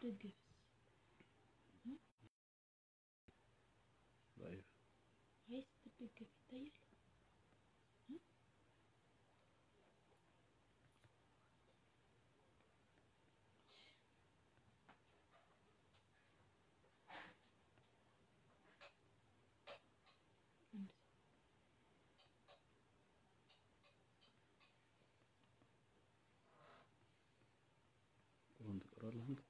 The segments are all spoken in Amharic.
The gifts. Hmm? Life. عايز تبقى تتخيل Und gerade lang.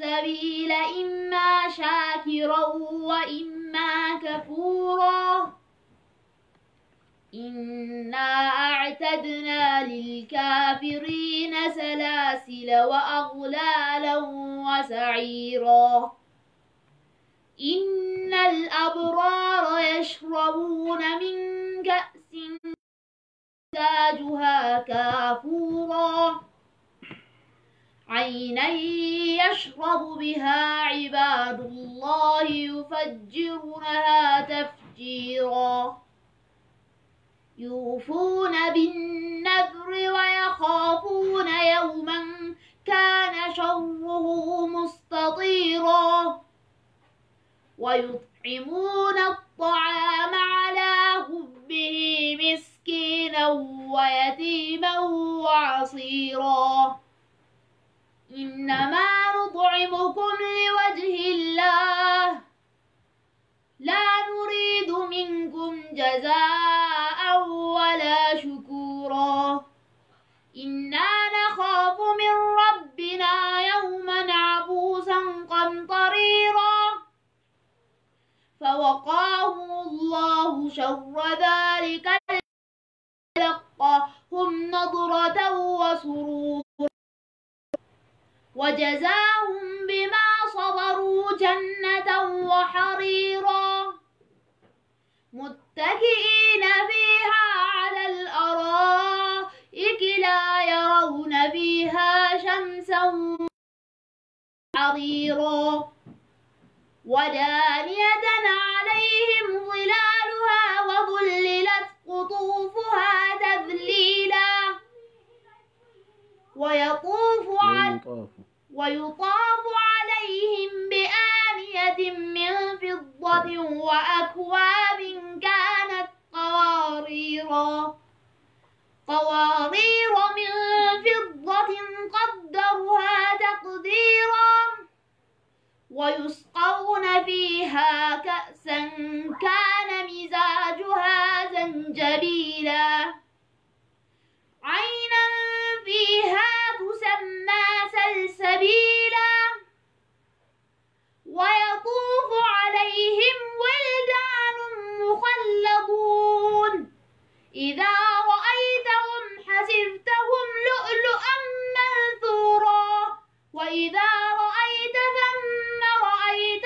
السبيل إما شاكرا وإما كفورا إنا أعتدنا للكافرين سلاسل وأغلالا وسعيرا إن الأبرار يشربون من كأس تاجها كافورا عينا يشرب بها عباد الله يفجرونها تفجيرا يوفون بالنذر ويخافون يوما كان شره مستطيرا ويطعمون الطعام على حبه مسكينا ويتيما وعصيرا إنما نطعمكم لوجه الله لا نريد منكم جزاء ولا شكورا إنا نخاف من ربنا يوما عبوسا قمطريرا فوقاهم الله شر ذلك تلقاهم نضرة وسرورا وجزاهم بما صبروا جنة وحريرا متكئين فيها على الأرائك لا يرون فيها شمسا حريرا ودانية عليهم ظلالها وظللت قطوفها تذليلا ويطوف على ويطاف عليهم بآنية من فضة وأكواب كانت قواريرا قوارير من فضة قدرها تقديرا ويسقون فيها كأسا كان مزاجها زنجبيلا عين قليلا ويطوف عليهم ولدان مخلدون إذا رأيتهم حسبتهم لؤلؤا منثورا وإذا رأيت ثم رأيت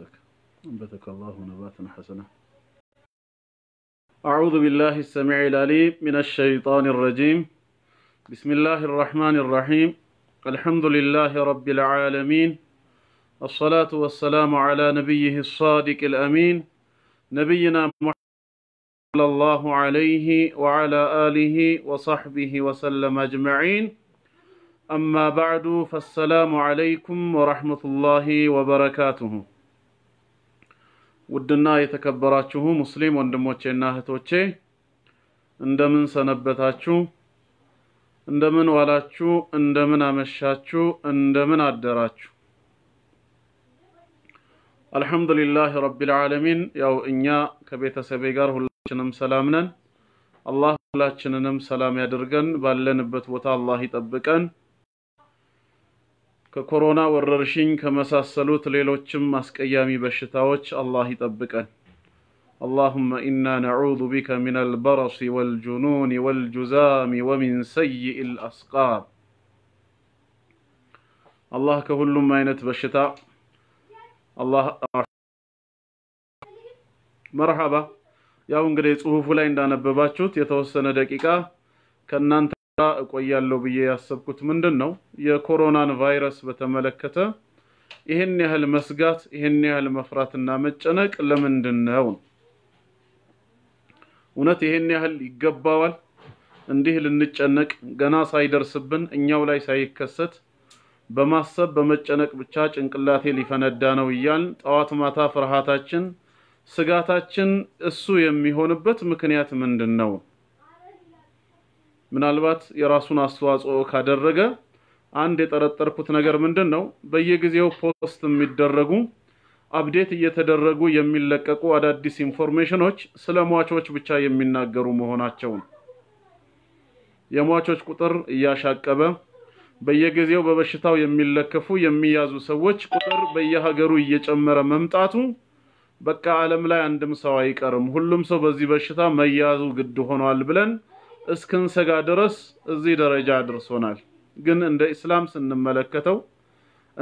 نفسك أنبتك الله نباتا حسنا أعوذ بالله السميع العليم من الشيطان الرجيم بسم الله الرحمن الرحيم الحمد لله رب العالمين الصلاة والسلام على نبيه الصادق الأمين نبينا محمد صلى الله عليه وعلى آله وصحبه وسلم أجمعين أما بعد فالسلام عليكم ورحمة الله وبركاته ውድና የተከበራችሁ ሙስሊም ወንድሞቼና እህቶቼ እንደምን ሰነበታችሁ? እንደምን ዋላችሁ? እንደምን አመሻችሁ? እንደምን አደራችሁ? አልሐምዱሊላህ ረቢል ዓለሚን። ያው እኛ ከቤተሰቤ ጋር ሁላችንም ሰላም ነን። አላህ ሁላችንንም ሰላም ያድርገን። ባለንበት ቦታ አላህ ይጠብቀን። ከኮሮና ወረርሽኝ ከመሳሰሉት ሌሎችም አስቀያሚ በሽታዎች አላህ ይጠብቀን። አላሁመ ኢና ነዑዙ ቢከ ሚን አልበረሲ ወልጁኑን ወልጁዛሚ ወሚን ሰይኢ ልአስቃም። አላህ ከሁሉም አይነት በሽታ አላህ መርሐባ። ያው እንግዲህ ጽሁፉ ላይ እንዳነበባችሁት የተወሰነ ደቂቃ ከእናንተ እቆያለሁ ብዬ ያሰብኩት ምንድን ነው የኮሮናን ቫይረስ በተመለከተ ይህን ያህል መስጋት ይህን ያህል መፍራትና መጨነቅ ለምንድን ነው? እውነት ይህን ያህል ይገባዋል? እንዲህ ልንጨነቅ ገና ሳይደርስብን እኛው ላይ ሳይከሰት በማሰብ በመጨነቅ ብቻ ጭንቅላቴ ሊፈነዳ ነው እያል ጠዋት ማታ ፍርሃታችን፣ ስጋታችን እሱ የሚሆንበት ምክንያት ምንድን ነው? ምናልባት የራሱን አስተዋጽኦ ካደረገ አንድ የጠረጠርኩት ነገር ምንድን ነው በየጊዜው ፖስት የሚደረጉ አፕዴት እየተደረጉ የሚለቀቁ አዳዲስ ኢንፎርሜሽኖች ስለ ሟቾች ብቻ የሚናገሩ መሆናቸውን። የሟቾች ቁጥር እያሻቀበ በየጊዜው በበሽታው የሚለከፉ የሚያዙ ሰዎች ቁጥር በየሀገሩ እየጨመረ መምጣቱ በቃ ዓለም ላይ አንድም ሰው አይቀርም፣ ሁሉም ሰው በዚህ በሽታ መያዙ ግድ ሆኗል ብለን እስክንሰጋ ድረስ እዚህ ደረጃ አድርሶናል። ግን እንደ ኢስላም ስንመለከተው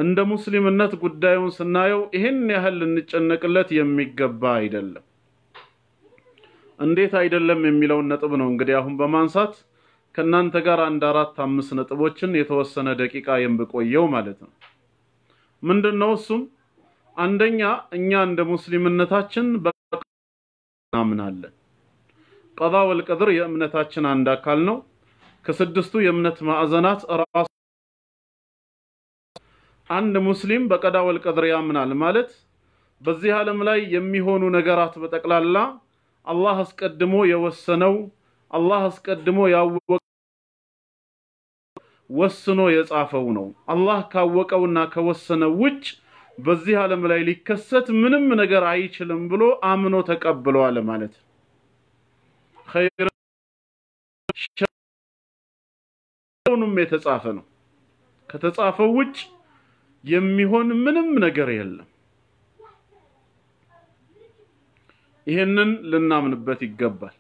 እንደ ሙስሊምነት ጉዳዩን ስናየው ይህን ያህል ልንጨነቅለት የሚገባ አይደለም። እንዴት አይደለም የሚለውን ነጥብ ነው እንግዲህ አሁን በማንሳት ከእናንተ ጋር አንድ አራት አምስት ነጥቦችን የተወሰነ ደቂቃ የምቆየው ማለት ነው። ምንድን ነው እሱም? አንደኛ እኛ እንደ ሙስሊምነታችን በቃ እናምናለን። ቀዳ ወልቀድር የእምነታችን አንድ አካል ነው። ከስድስቱ የእምነት ማዕዘናት ራሱ አንድ ሙስሊም በቀዳ ወልቀድር ያምናል ማለት በዚህ ዓለም ላይ የሚሆኑ ነገራት በጠቅላላ አላህ አስቀድሞ የወሰነው አላህ አስቀድሞ ያወቀው ወስኖ የጻፈው ነው። አላህ ካወቀውና ከወሰነው ውጭ በዚህ ዓለም ላይ ሊከሰት ምንም ነገር አይችልም ብሎ አምኖ ተቀብለዋል ማለት ኸይረ ሸሩንም የተጻፈ ነው። ከተጻፈው ውጭ የሚሆን ምንም ነገር የለም። ይህንን ልናምንበት ይገባል።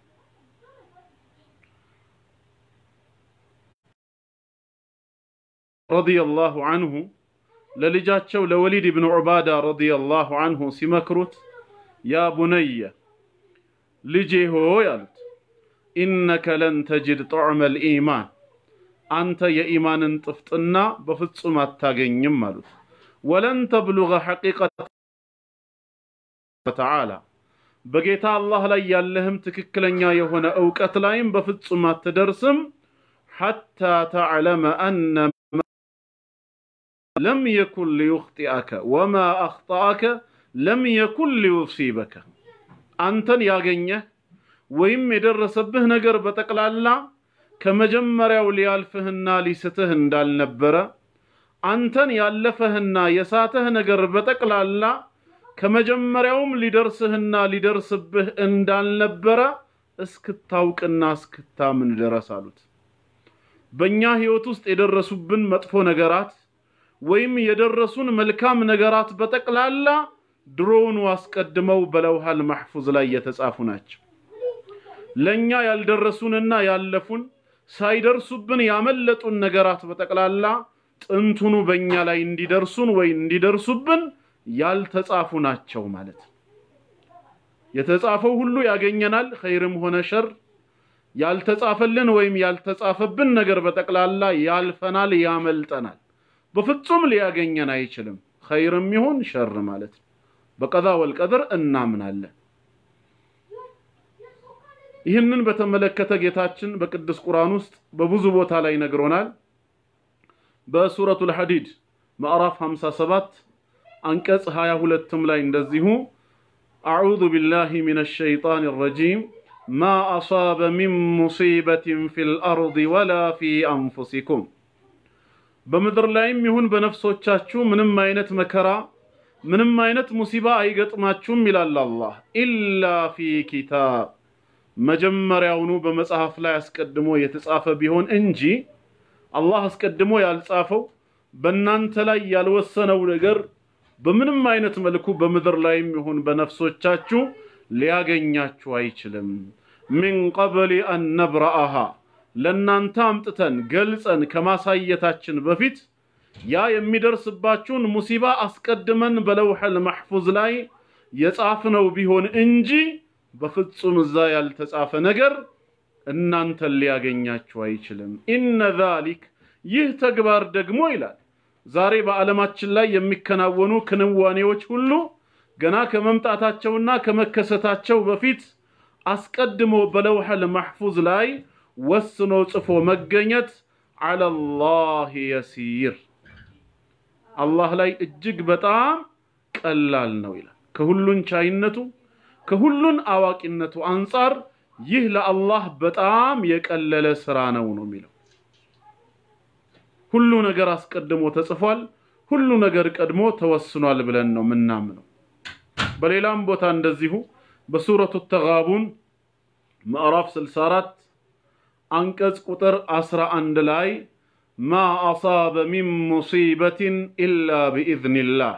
ረዲየላሁ አንሁ ለልጃቸው ለወሊድ ብን ዑባዳ ረዲየላሁ አንሁ ሲመክሩት ያ ቡነየ ልጄ ሆይ አሉት ኢነከ ለን ተጅድ ጣዕመ ልኢማን አንተ የኢማንን ጥፍጥና በፍጹም አታገኝም አሉት። ወለን ተብሉغ ሐቂቀተ ተዓላ በጌታ አላህ ላይ ያለህም ትክክለኛ የሆነ እውቀት ላይም በፍጹም አትደርስም። ሐታ ተዕለመ አነ ለም የኩን ሊዩኽጢአከ ወማ አኽጠአከ ለም የኩን ሊዩሲበከ አንተን ያገኘህ ወይም የደረሰብህ ነገር በጠቅላላ ከመጀመሪያው ሊያልፍህና ሊስትህ እንዳልነበረ አንተን ያለፈህና የሳተህ ነገር በጠቅላላ ከመጀመሪያውም ሊደርስህና ሊደርስብህ እንዳልነበረ እስክታውቅና እስክታምን ድረስ አሉት። በእኛ ህይወት ውስጥ የደረሱብን መጥፎ ነገራት ወይም የደረሱን መልካም ነገራት በጠቅላላ ድሮውኑ አስቀድመው በለውሃል ማህፉዝ ላይ የተጻፉ ናቸው። ለእኛ ያልደረሱንና ያለፉን ሳይደርሱብን ያመለጡን ነገራት በጠቅላላ ጥንቱኑ በእኛ ላይ እንዲደርሱን ወይ እንዲደርሱብን ያልተጻፉ ናቸው ማለት የተጻፈው ሁሉ ያገኘናል፣ ኸይርም ሆነ ሸር። ያልተጻፈልን ወይም ያልተጻፈብን ነገር በጠቅላላ ያልፈናል፣ ያመልጠናል። በፍጹም ሊያገኘን አይችልም፣ ኸይርም ይሁን ሸር ማለት በቀዛ ወልቀድር እናምናለን። يهنن بتملكتا جيتاتشن بكدس قران است ببوزو بوتا لاي بسورة الحديد ما أراف همسا سبات أنكس هايا هولت تملاين أعوذ بالله من الشيطان الرجيم ما أصاب من مصيبة في الأرض ولا في أنفسكم بمدر لايم يهون بنفسو تشاتشو من ماينت مكرا من ماينت مصيبة أيقت ما تشم الله إلا في كتاب መጀመሪያውኑ በመጽሐፍ ላይ አስቀድሞ የተጻፈ ቢሆን እንጂ አላህ አስቀድሞ ያልጻፈው በእናንተ ላይ ያልወሰነው ነገር በምንም አይነት መልኩ በምድር ላይም ይሁን በነፍሶቻችሁ ሊያገኛችሁ አይችልም። ምን ቀብሊ አን ነብረአሃ ለእናንተ አምጥተን ገልጸን ከማሳየታችን በፊት ያ የሚደርስባችሁን ሙሲባ አስቀድመን በለውሐል መሕፉዝ ላይ የጻፍነው ቢሆን እንጂ በፍጹም እዛ ያልተጻፈ ነገር እናንተን ሊያገኛችሁ አይችልም። ኢነ ዛሊክ ይህ ተግባር ደግሞ ይላል ዛሬ በዓለማችን ላይ የሚከናወኑ ክንዋኔዎች ሁሉ ገና ከመምጣታቸውና ከመከሰታቸው በፊት አስቀድሞ በለውሐል ማሕፉዝ ላይ ወስኖ ጽፎ መገኘት አለላህ የሲር አላህ ላይ እጅግ በጣም ቀላል ነው ይላል። ከሁሉን ቻይነቱ ከሁሉን አዋቂነቱ አንጻር ይህ ለአላህ በጣም የቀለለ ስራ ነው ነው የሚለው። ሁሉ ነገር አስቀድሞ ተጽፏል፣ ሁሉ ነገር ቀድሞ ተወስኗል ብለን ነው ምናምነው። በሌላም ቦታ እንደዚሁ በሱረቱ ተጋቡን ምዕራፍ 64 አንቀጽ ቁጥር 11 ላይ ማ አሳበ ሚን ሙሲበትን ኢላ ቢኢዝኒላህ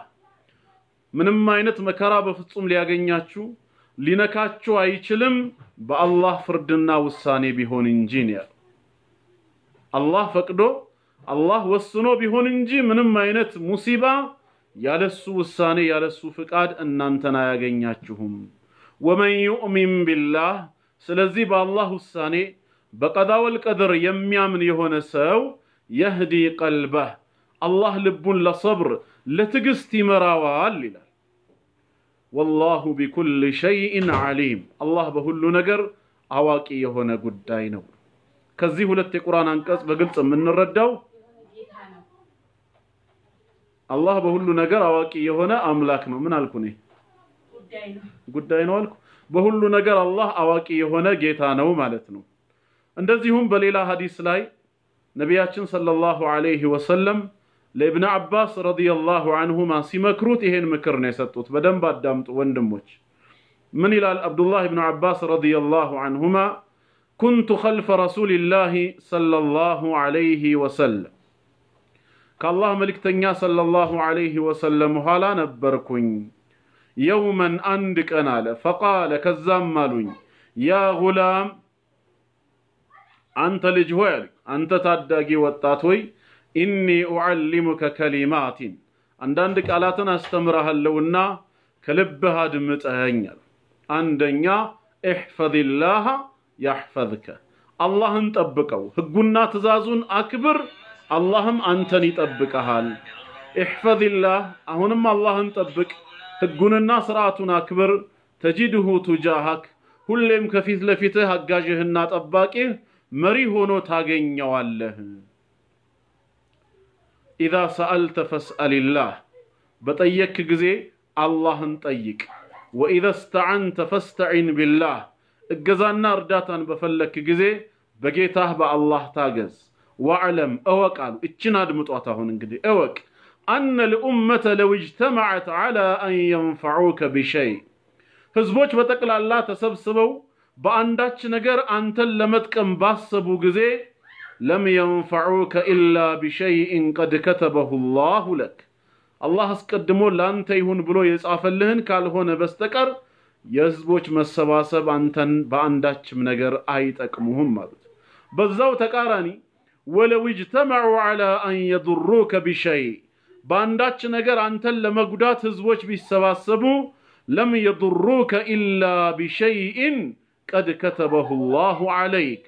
ምንም አይነት መከራ በፍጹም ሊያገኛችሁ ሊነካችሁ አይችልም በአላህ ፍርድና ውሳኔ ቢሆን እንጂ ነው አላህ ፈቅዶ አላህ ወስኖ ቢሆን እንጂ ምንም አይነት ሙሲባ ያለሱ ውሳኔ ያለሱ ፍቃድ እናንተን አያገኛችሁም። ወመን ዩእሚን ቢላህ፣ ስለዚህ በአላህ ውሳኔ በቀዳ ወልቀድር የሚያምን የሆነ ሰው የህዲ ቀልበህ፣ አላህ ልቡን ለሰብር ለትዕግስት ይመራዋል ይላል። ወላሁ ቢኩል ሸይኢን ዓሊም አላህ በሁሉ ነገር አዋቂ የሆነ ጉዳይ ነው። ከዚህ ሁለት የቁርአን አንቀጽ በግልጽ የምንረዳው አላህ በሁሉ ነገር አዋቂ የሆነ አምላክ ነው። ምን አልኩ እኔ? ጉዳይ ነው አልኩ። በሁሉ ነገር አላህ አዋቂ የሆነ ጌታ ነው ማለት ነው። እንደዚሁም በሌላ ሀዲስ ላይ ነቢያችን ሰለላሁ ዐለይሂ ወሰለም ለኢብን رضي الله عنهما ሲመክሩት ይሄን ምክር ستوت بدن بعد دمت وندموش من إلى عبد الله بن عباس رضي الله عنهما كنت خلف رسول الله صلى الله عليه وسلم كالله ملك تنيا صلى الله عليه وسلم هلا نبركن يوما عندك أنا فقال كزام مالوين يا غلام أنت لجوالك أنت تدقي واتاتوي ኢኒ ኡዓሊሙከ ከሊማቲን አንዳንድ ቃላትን አስተምረሃለሁና ከልብህ አድምጠኛል። አንደኛ ኢሕፈዝላህ ያሕፈዝከ፣ አላህን ጠብቀው፣ ህጉና ትእዛዙን አክብር፣ አላህም አንተን ይጠብቀሃል። ኢሕፈዝላህ አሁንም አላህን ጠብቅ፣ ህጉንና ስርዓቱን አክብር። ተጅድሁ ቱጃሃክ ሁሌም ከፊት ለፊትህ አጋዥህና ጠባቂህ መሪ ሆኖ ታገኘዋለህ። إذا سألت فاسأل الله بطيك قزي الله انطيك وإذا استعنت فاستعين بالله اقزان نار داتان بفلك قزي بقيته با الله تاقز وعلم اوك قال اتشناد متواتهون انقدي اوك أن الأمة لو اجتمعت على أن ينفعوك بشيء هزبوش بتقل الله تسبسبو باندات نقر أنت لمتكم باسبو قزي لم ينفعوك إلا بشيء قد كتبه الله لك አላህ አስቀድሞ ለአንተ ይሁን ብሎ የጻፈልህን ካልሆነ በስተቀር የህዝቦች መሰባሰብ አንተን በአንዳችም ነገር አይጠቅሙህም አሉት። በዛው ተቃራኒ ወለው እጅተመዑ ዐላ አን የዱሩከ ቢሸይ በአንዳች ነገር አንተን ለመጉዳት ህዝቦች ቢሰባሰቡ ለም የዱሩከ ኢላ ቢሸይኢን ቀድ ከተበሁ ላሁ ዐለይክ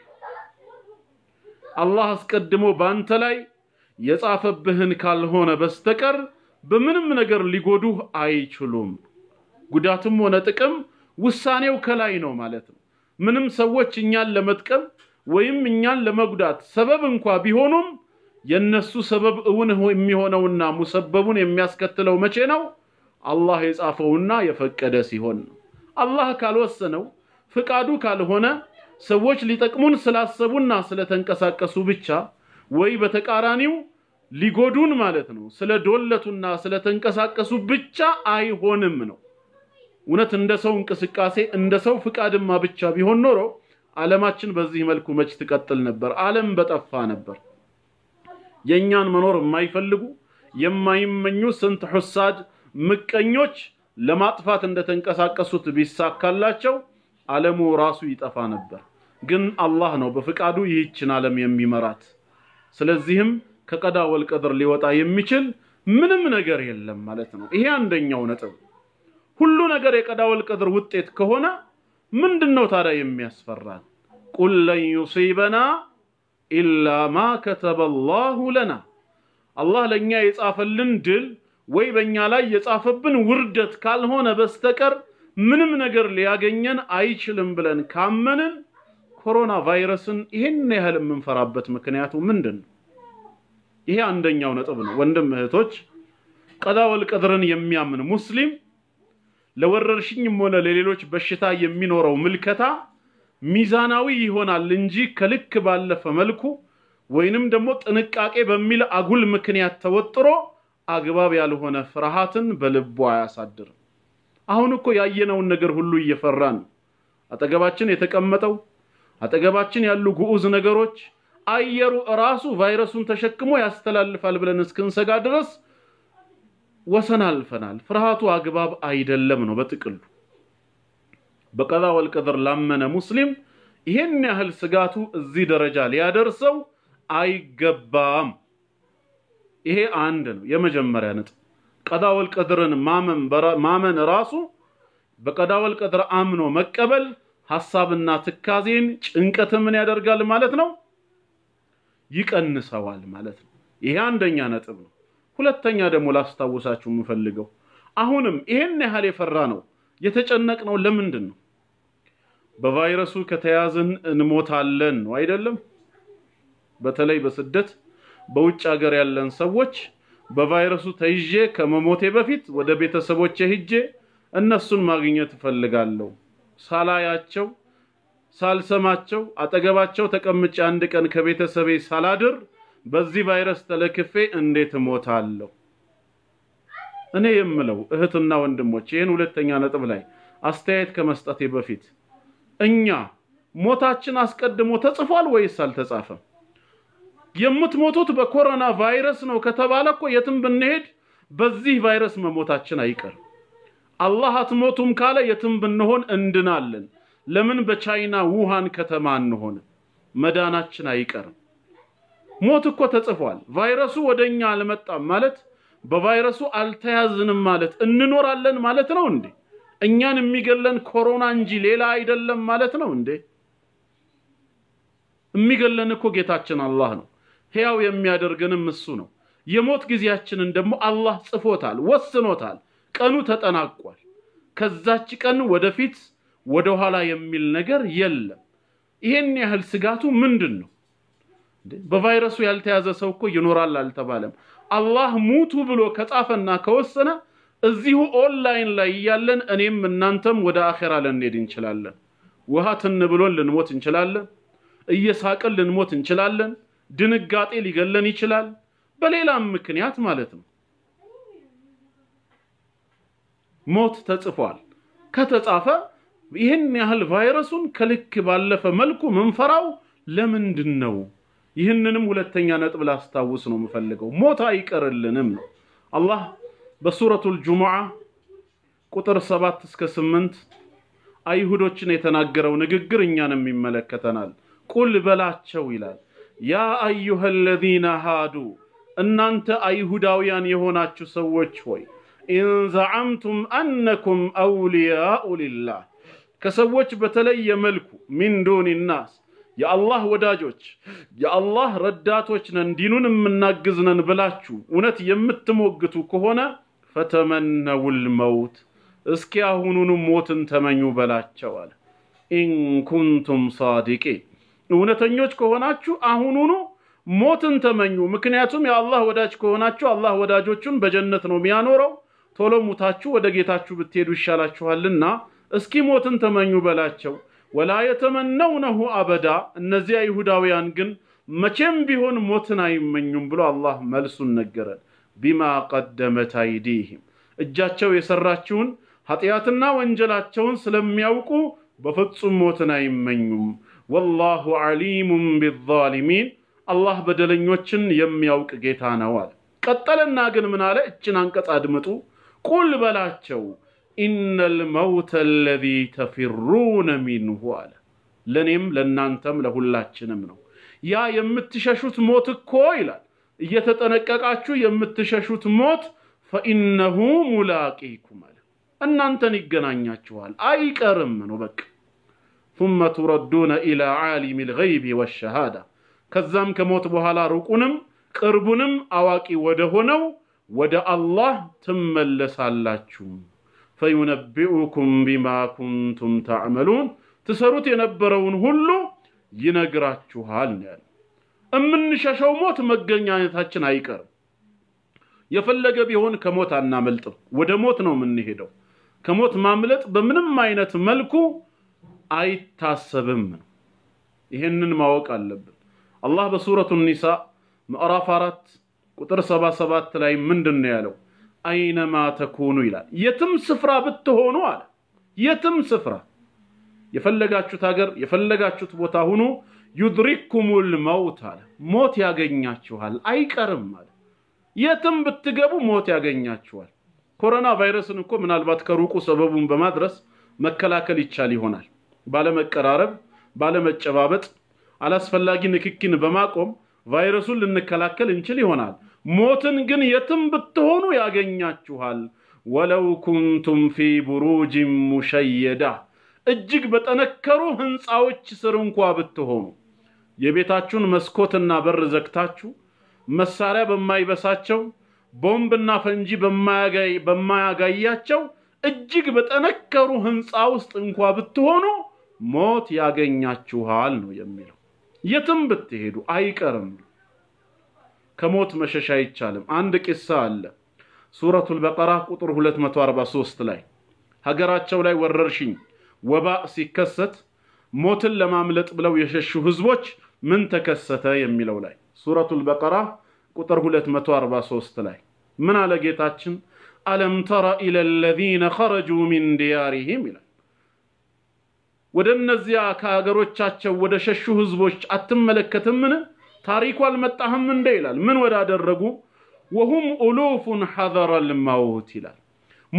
አላህ አስቀድሞ በአንተ ላይ የጻፈብህን ካልሆነ በስተቀር በምንም ነገር ሊጎዱህ አይችሉም። ጉዳትም ሆነ ጥቅም ውሳኔው ከላይ ነው ማለት ነው። ምንም ሰዎች እኛን ለመጥቀም ወይም እኛን ለመጉዳት ሰበብ እንኳ ቢሆኑም የነሱ ሰበብ እውን የሚሆነውና ሙሰበቡን የሚያስከትለው መቼ ነው? አላህ የጻፈውና የፈቀደ ሲሆን ነው። አላህ ካልወሰነው ፍቃዱ ካልሆነ ሰዎች ሊጠቅሙን ስላሰቡና ስለተንቀሳቀሱ ብቻ ወይ በተቃራኒው ሊጎዱን ማለት ነው ስለዶለቱና ስለተንቀሳቀሱ ብቻ አይሆንም ነው። እውነት እንደ ሰው እንቅስቃሴ እንደ ሰው ፍቃድማ ብቻ ቢሆን ኖሮ ዓለማችን በዚህ መልኩ መች ትቀጥል ነበር? ዓለም በጠፋ ነበር። የእኛን መኖር የማይፈልጉ የማይመኙ ስንት ሑሳድ ምቀኞች ለማጥፋት እንደተንቀሳቀሱት ቢሳካላቸው ዓለሙ ራሱ ይጠፋ ነበር። ግን አላህ ነው በፍቃዱ ይህችን ዓለም የሚመራት። ስለዚህም ከቀዳ ወልቀድር ሊወጣ የሚችል ምንም ነገር የለም ማለት ነው። ይሄ አንደኛው ነጥብ። ሁሉ ነገር የቀዳ ወልቀድር ውጤት ከሆነ ምንድን ነው ታዲያ የሚያስፈራን? ቁል ለን ዩሲበና ኢላ ማ ከተበ ላሁ ለና አላህ ለእኛ የጻፈልን ድል ወይ በእኛ ላይ የጻፈብን ውርደት ካልሆነ በስተቀር ምንም ነገር ሊያገኘን አይችልም ብለን ካመንን ኮሮና ቫይረስን ይህን ያህል የምንፈራበት ምክንያቱ ምንድን ነው? ይሄ አንደኛው ነጥብ ነው። ወንድም እህቶች፣ ቀዳወል ወልቀድርን የሚያምን ሙስሊም ለወረርሽኝም ሆነ ለሌሎች በሽታ የሚኖረው ምልከታ ሚዛናዊ ይሆናል እንጂ ከልክ ባለፈ መልኩ ወይንም ደግሞ ጥንቃቄ በሚል አጉል ምክንያት ተወጥሮ አግባብ ያልሆነ ፍርሃትን በልቡ አያሳድርም። አሁን እኮ ያየነውን ነገር ሁሉ እየፈራን አጠገባችን የተቀመጠው አጠገባችን ያሉ ግዑዝ ነገሮች አየሩ ራሱ ቫይረሱን ተሸክሞ ያስተላልፋል ብለን እስክንሰጋ ድረስ ወሰን አልፈናል። ፍርሃቱ አግባብ አይደለም ነው በጥቅሉ። በቀዛ ወልቀደር ላመነ ሙስሊም ይህን ያህል ስጋቱ እዚህ ደረጃ ሊያደርሰው አይገባም። ይሄ አንድ ነው፣ የመጀመሪያ ነጥብ። ቀዳ ወልቀድርን ማመን ራሱ በቀዳ ወልቀድር አምኖ መቀበል ሐሳብና ትካዜን ጭንቀት ምን ያደርጋል ማለት ነው? ይቀንሰዋል ማለት ነው። ይሄ አንደኛ ነጥብ ነው። ሁለተኛ ደግሞ ላስታውሳችሁ የምፈልገው አሁንም ይሄን ያህል የፈራ ነው የተጨነቅ ነው ለምንድን ነው? በቫይረሱ ከተያዝን እንሞታለን ነው አይደለም? በተለይ በስደት በውጭ ሀገር ያለን ሰዎች በቫይረሱ ተይዤ ከመሞቴ በፊት ወደ ቤተሰቦቼ ሂጄ እነሱን ማግኘት እፈልጋለሁ ሳላያቸው ሳልሰማቸው አጠገባቸው ተቀምጬ አንድ ቀን ከቤተሰቤ ሳላድር በዚህ ቫይረስ ተለክፌ እንዴት ሞታለሁ እኔ የምለው እህትና ወንድሞች፣ ይህን ሁለተኛ ነጥብ ላይ አስተያየት ከመስጠቴ በፊት እኛ ሞታችን አስቀድሞ ተጽፏል ወይስ አልተጻፈም? የምትሞቱት በኮሮና ቫይረስ ነው ከተባለ እኮ የትም ብንሄድ በዚህ ቫይረስ መሞታችን አይቀርም። አላህ አትሞቱም ካለ የትም ብንሆን እንድናለን። ለምን በቻይና ውሃን ከተማ እንሆን? መዳናችን አይቀርም። ሞት እኮ ተጽፏል። ቫይረሱ ወደኛ አልመጣም ማለት በቫይረሱ አልተያዝንም ማለት እንኖራለን ማለት ነው እንዴ? እኛን የሚገለን ኮሮና እንጂ ሌላ አይደለም ማለት ነው እንዴ? የሚገለን እኮ ጌታችን አላህ ነው። ሕያው የሚያደርገንም እሱ ነው። የሞት ጊዜያችንን ደግሞ አላህ ጽፎታል፣ ወስኖታል። ቀኑ ተጠናቋል። ከዛች ቀን ወደፊት ወደ ኋላ የሚል ነገር የለም። ይሄን ያህል ስጋቱ ምንድን ነው? በቫይረሱ ያልተያዘ ሰው እኮ ይኖራል አልተባለም። አላህ ሙቱ ብሎ ከጻፈና ከወሰነ እዚሁ ኦንላይን ላይ እያለን እኔም እናንተም ወደ አኼራ ልንሄድ እንችላለን። ውሃ ትን ብሎን ልንሞት እንችላለን። እየሳቅን ልንሞት እንችላለን። ድንጋጤ ሊገለን ይችላል። በሌላም ምክንያት ማለት ነው። ሞት ተጽፏል። ከተጻፈ ይህን ያህል ቫይረሱን ከልክ ባለፈ መልኩ ምንፈራው ለምንድን ነው? ይህንንም ሁለተኛ ነጥብ ላስታውስ ነው የምፈልገው። ሞት አይቀርልንም ነው አላህ በሱረቱል ጁሙዓ ቁጥር ሰባት እስከ ስምንት አይሁዶችን የተናገረው ንግግር እኛንም ይመለከተናል። ቁል በላቸው ይላል ያ አዩሃ ለዚነ ሃዱ እናንተ አይሁዳውያን የሆናችሁ ሰዎች ሆይ ኢን ዘዓምቱም አነኩም አውልያኡ ሊላህ ከሰዎች በተለየ መልኩ ሚን ዱኒ ናስ የአላህ ወዳጆች የአላህ ረዳቶች ነን ዲኑን የምናግዝ ነን ብላችሁ እውነት የምትሞግቱ ከሆነ ፈተመነውል መውት እስኪ አሁኑኑ ሞትን ተመኙ በላቸው አለ። ኢን እውነተኞች ከሆናችሁ አሁኑኑ ሞትን ተመኙ። ምክንያቱም የአላህ ወዳጅ ከሆናችሁ አላህ ወዳጆቹን በጀነት ነው የሚያኖረው። ቶሎ ሙታችሁ ወደ ጌታችሁ ብትሄዱ ይሻላችኋልና እስኪ ሞትን ተመኙ በላቸው። ወላ የተመነውነሁ አበዳ፣ እነዚያ ይሁዳውያን ግን መቼም ቢሆን ሞትን አይመኙም ብሎ አላህ መልሱን ነገረን። ቢማ ቀደመት አይዲህም፣ እጃቸው የሰራችውን ኃጢአትና ወንጀላቸውን ስለሚያውቁ በፍጹም ሞትን አይመኙም። ወላሁ ዓሊሙም ቢዛሊሚን፣ አላህ በደለኞችን የሚያውቅ ጌታ ነው አለ። ቀጠለና ግን ምን አለ? እችን አንቀጽ አድምጡ። قل بلاتشو إن الموت الذي تفرون منه على لنم لننتم له اللاتشن منه يا يمتششوت موت كويلا يتتنكك أتشو يمتششوت موت فإنه ملاقيكم على أننتن إقنان يتشوال أي كرم منه بك ثم تردون إلى عالم الغيب والشهادة كزام كموت بها لا روكونم كربونم أواكي ودهونو ወደ አላህ ትመለሳላችሁ። ፈዩነቢኡኩም ቢማ ኩንቱም ታዕመሉን ትሰሩት የነበረውን ሁሉ ይነግራችኋል ነው ያለ። እምንሸሸው ሞት መገኛኘታችን አይቀርም። የፈለገ ቢሆን ከሞት አናመልጥም። ወደ ሞት ነው የምንሄደው። ከሞት ማምለጥ በምንም አይነት መልኩ አይታሰብም። ይሄንን ማወቅ አለብን። አላህ በሱረቱ ኒሳ ምዕራፍ አራት ቁጥር 77 ላይ ምንድን ነው ያለው? አይነማ ተኮኑ ይላል። የትም ስፍራ ብትሆኑ አለ። የትም ስፍራ የፈለጋችሁት ሀገር የፈለጋችሁት ቦታ ሁኑ፣ ዩድሪኩሙል መውት አለ። ሞት ያገኛችኋል፣ አይቀርም አለ። የትም ብትገቡ ሞት ያገኛችኋል። ኮሮና ቫይረስን እኮ ምናልባት ከሩቁ ሰበቡን በማድረስ መከላከል ይቻል ይሆናል። ባለመቀራረብ፣ ባለመጨባበጥ፣ አላስፈላጊ ንክኪን በማቆም ቫይረሱን ልንከላከል እንችል ይሆናል። ሞትን ግን የትም ብትሆኑ ያገኛችኋል። ወለው ኩንቱም ፊ ቡሩጅን ሙሸየዳ እጅግ በጠነከሩ ሕንፃዎች ስር እንኳ ብትሆኑ የቤታችሁን መስኮትና በር ዘግታችሁ መሳሪያ በማይበሳቸው ቦምብና ፈንጂ በማያጋያቸው እጅግ በጠነከሩ ሕንፃ ውስጥ እንኳ ብትሆኑ ሞት ያገኛችኋል ነው የሚለው። የትም ብትሄዱ አይቀርም። ከሞት መሸሽ አይቻልም። አንድ ቂሳ አለ ሱረቱል በቀራ ቁጥር 243 ላይ ሀገራቸው ላይ ወረርሽኝ ወባ ሲከሰት ሞትን ለማምለጥ ብለው የሸሹ ህዝቦች ምን ተከሰተ የሚለው ላይ ሱረቱል በቀራ ቁጥር 243 ላይ ምን አለ ጌታችን? አለም ተረ ኢለ ለዚነ ኸረጁ ሚን ዲያሪህም ይላል። ወደ እነዚያ ከሀገሮቻቸው ወደ ሸሹ ህዝቦች አትመለከትምን? ታሪኩ አልመጣህም እንደ ይላል። ምን ወዳደረጉ ወሁም ኡሉፉን ሐዘረል መውት ይላል።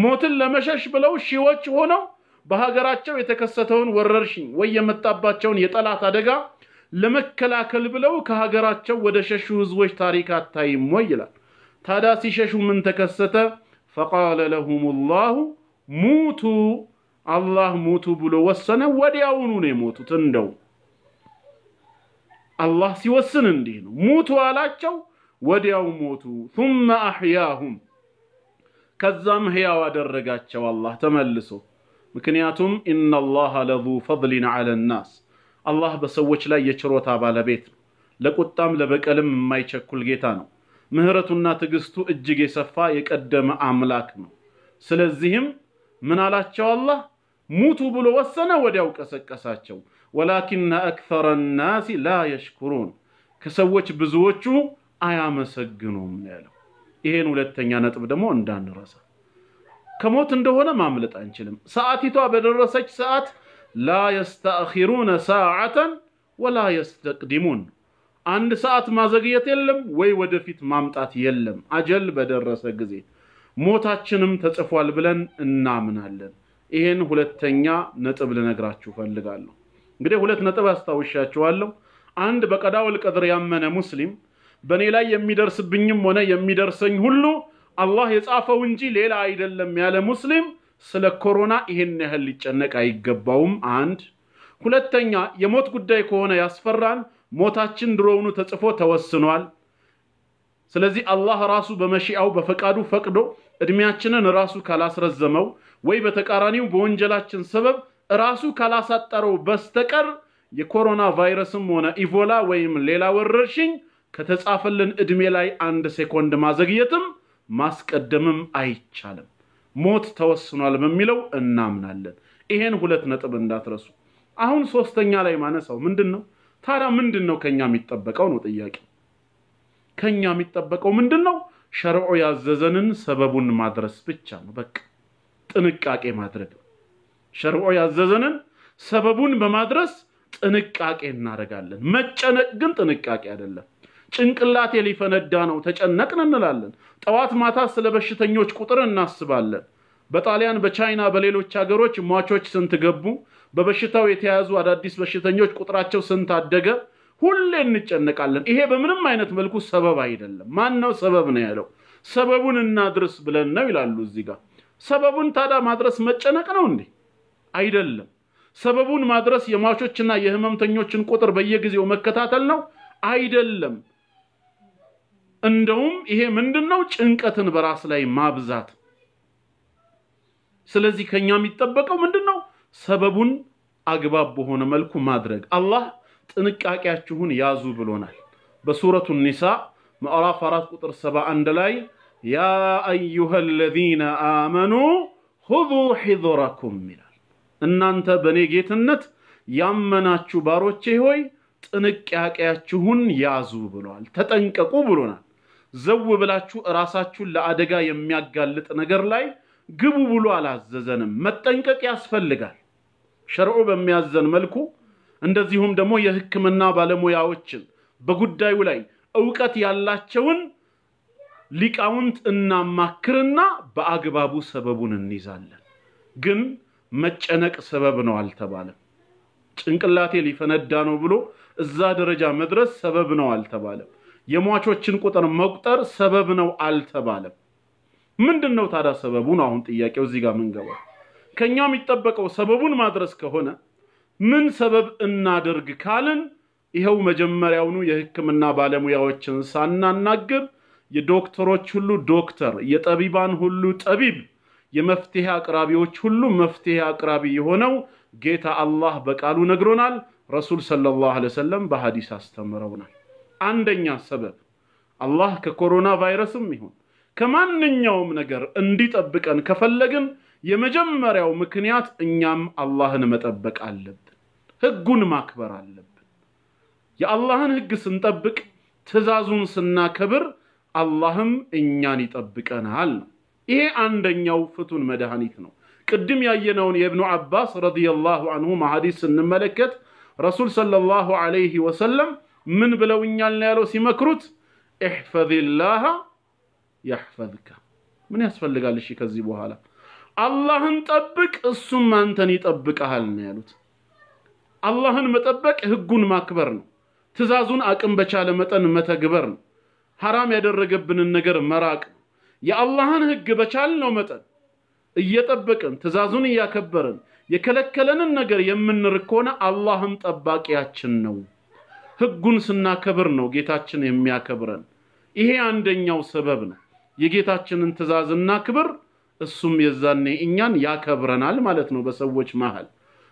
ሞትን ለመሸሽ ብለው ሺዎች ሆነው በሀገራቸው የተከሰተውን ወረርሽኝ ወይ የመጣባቸውን የጠላት አደጋ ለመከላከል ብለው ከሀገራቸው ወደ ሸሹ ህዝቦች ታሪክ አታይም ወይ ይላል። ታዲያ ሲሸሹ ምን ተከሰተ? ፈቃለ ለሁም ላሁ ሙቱ፣ አላህ ሙቱ ብሎ ወሰነ። ወዲያውኑ ነው የሞቱት እንደው አላህ ሲወስን እንዲህ ነው። ሙቱ አላቸው፣ ወዲያው ሞቱ። ሱመ አሕያሁም ከዛም ሕያው አደረጋቸው አላህ ተመልሶ። ምክንያቱም ኢነላሃ ለዙ ፈድሊን ዐለ አላህ በሰዎች ላይ የችሮታ ባለቤት ነው። ለቁጣም ለበቀልም የማይቸኩል ጌታ ነው። ምህረቱና ትዕግስቱ እጅግ የሰፋ የቀደመ አምላክ ነው። ስለዚህም ምን አላቸው አላህ ሙቱ ብሎ ወሰነ፣ ወዲያው ቀሰቀሳቸው። ወላኪነ አክሰረ ናሲ ላ የሽኩሩን ከሰዎች ብዙዎቹ አያመሰግኑም ያለው። ይሄን ሁለተኛ ነጥብ ደግሞ እንዳንረሳ። ከሞት እንደሆነ ማምለጥ አንችልም። ሰዓቲቷ በደረሰች ሰዓት ላ የስተአኺሩነ ሰዓተን ወላ የስተቅዲሙን አንድ ሰዓት ማዘግየት የለም ወይ ወደፊት ማምጣት የለም። አጀል በደረሰ ጊዜ ሞታችንም ተጽፏል ብለን እናምናለን። ይህን ሁለተኛ ነጥብ ልነግራችሁ ፈልጋለሁ። እንግዲህ ሁለት ነጥብ አስታውሻችኋለሁ። አንድ በቀዳውል ቀድር ያመነ ሙስሊም በእኔ ላይ የሚደርስብኝም ሆነ የሚደርሰኝ ሁሉ አላህ የጻፈው እንጂ ሌላ አይደለም ያለ ሙስሊም ስለ ኮሮና ይሄን ያህል ሊጨነቅ አይገባውም። አንድ ሁለተኛ፣ የሞት ጉዳይ ከሆነ ያስፈራን። ሞታችን ድሮውኑ ተጽፎ ተወስኗል። ስለዚህ አላህ ራሱ በመሺአው በፈቃዱ ፈቅዶ እድሜያችንን ራሱ ካላስረዘመው ወይ በተቃራኒው በወንጀላችን ሰበብ ራሱ ካላሳጠረው በስተቀር የኮሮና ቫይረስም ሆነ ኢቮላ ወይም ሌላ ወረርሽኝ ከተጻፈልን ዕድሜ ላይ አንድ ሴኮንድ ማዘግየትም ማስቀደምም አይቻልም። ሞት ተወስኗል በሚለው እናምናለን። ይሄን ሁለት ነጥብ እንዳትረሱ። አሁን ሶስተኛ ላይ ማነሳው ምንድን ነው ታዲያ? ምንድን ነው ከኛ የሚጠበቀው ነው ጥያቄ። ከኛ የሚጠበቀው ምንድን ነው? ሸርዑ ያዘዘንን ሰበቡን ማድረስ ብቻ ነው። በቃ ጥንቃቄ ማድረግ ሸርዖ ያዘዘንን ሰበቡን በማድረስ ጥንቃቄ እናደርጋለን። መጨነቅ ግን ጥንቃቄ አይደለም። ጭንቅላቴ ሊፈነዳ ነው ተጨነቅን እንላለን። ጠዋት ማታ ስለ በሽተኞች ቁጥር እናስባለን። በጣሊያን፣ በቻይና፣ በሌሎች ሀገሮች ሟቾች ስንት ገቡ፣ በበሽታው የተያዙ አዳዲስ በሽተኞች ቁጥራቸው ስንት አደገ፣ ሁሌ እንጨነቃለን። ይሄ በምንም አይነት መልኩ ሰበብ አይደለም። ማን ነው ሰበብ ነው ያለው? ሰበቡን እናድርስ ብለን ነው ይላሉ እዚህ ጋር። ሰበቡን ታዲያ ማድረስ መጨነቅ ነው እንዴ? አይደለም። ሰበቡን ማድረስ የሟቾችና የህመምተኞችን ቁጥር በየጊዜው መከታተል ነው አይደለም። እንደውም ይሄ ምንድን ነው? ጭንቀትን በራስ ላይ ማብዛት። ስለዚህ ከኛ የሚጠበቀው ምንድን ነው? ሰበቡን አግባብ በሆነ መልኩ ማድረግ። አላህ ጥንቃቄያችሁን ያዙ ብሎናል። በሱረቱ ኒሳ ምዕራፍ አራት ቁጥር ሰባ አንድ ላይ ያ አዩሃ ለዚነ አመኑ ሁዙ ሒዙረኩም ይላል። እናንተ በእኔ ጌትነት ያመናችሁ ባሮቼ ሆይ ጥንቃቄያችሁን ያዙ ብሏል። ተጠንቀቁ ብሎናል። ዘው ብላችሁ እራሳችሁን ለአደጋ የሚያጋልጥ ነገር ላይ ግቡ ብሎ አላዘዘንም። መጠንቀቅ ያስፈልጋል። ሸርዑ በሚያዘን መልኩ እንደዚሁም ደግሞ የሕክምና ባለሙያዎችን በጉዳዩ ላይ እውቀት ያላቸውን ሊቃውንት እናማክርና በአግባቡ ሰበቡን እንይዛለን ግን መጨነቅ ሰበብ ነው አልተባለም። ጭንቅላቴ ሊፈነዳ ነው ብሎ እዛ ደረጃ መድረስ ሰበብ ነው አልተባለም። የሟቾችን ቁጥር መቁጠር ሰበብ ነው አልተባለም። ምንድን ነው ታዲያ ሰበቡ ነው አሁን ጥያቄው እዚህ ጋር ምንገባው? ከእኛ የሚጠበቀው ሰበቡን ማድረስ ከሆነ ምን ሰበብ እናደርግ ካልን ይኸው መጀመሪያውኑ የህክምና ባለሙያዎችን ሳናናግር የዶክተሮች ሁሉ ዶክተር የጠቢባን ሁሉ ጠቢብ የመፍትሄ አቅራቢዎች ሁሉ መፍትሄ አቅራቢ የሆነው ጌታ አላህ በቃሉ ነግሮናል። ረሱል ሰለላሁ ዐለይሂ ወሰለም በሐዲስ አስተምረውናል። አንደኛ ሰበብ አላህ ከኮሮና ቫይረስም ይሁን ከማንኛውም ነገር እንዲጠብቀን ከፈለግን የመጀመሪያው ምክንያት እኛም አላህን መጠበቅ አለብን። ህጉን ማክበር አለብን። የአላህን ህግ ስንጠብቅ፣ ትዕዛዙን ስናከብር አላህም እኛን ይጠብቀናል ነው። ይሄ አንደኛው ፍቱን መድኃኒት ነው። ቅድም ያየነውን የእብኑ አባስ ረዲየላሁ አንሁማ ሀዲስ ስንመለከት ረሱል ሰለላሁ ዐለይሂ ወሰለም ምን ብለውኛል ነው ያለው ሲመክሩት ኢሕፈዝላህ ያሕፈዝከ። ምን ያስፈልጋል? እሺ ከዚህ በኋላ አላህን ጠብቅ፣ እሱም አንተን ይጠብቀሃል ነው ያሉት። አላህን መጠበቅ ህጉን ማክበር ነው። ትእዛዙን አቅም በቻለ መጠን መተግበር ነው። ሐራም ያደረገብንን ነገር መራቅ ነው። የአላህን ህግ በቻልነው መጠን እየጠበቅን ትእዛዙን እያከበርን የከለከለንን ነገር የምንርክ ከሆነ አላህም ጠባቂያችን ነው። ህጉን ስናከብር ነው ጌታችን የሚያከብረን። ይሄ አንደኛው ሰበብ ነው። የጌታችንን ትእዛዝና ክብር እሱም የዛኔ እኛን ያከብረናል ማለት ነው። በሰዎች መሃል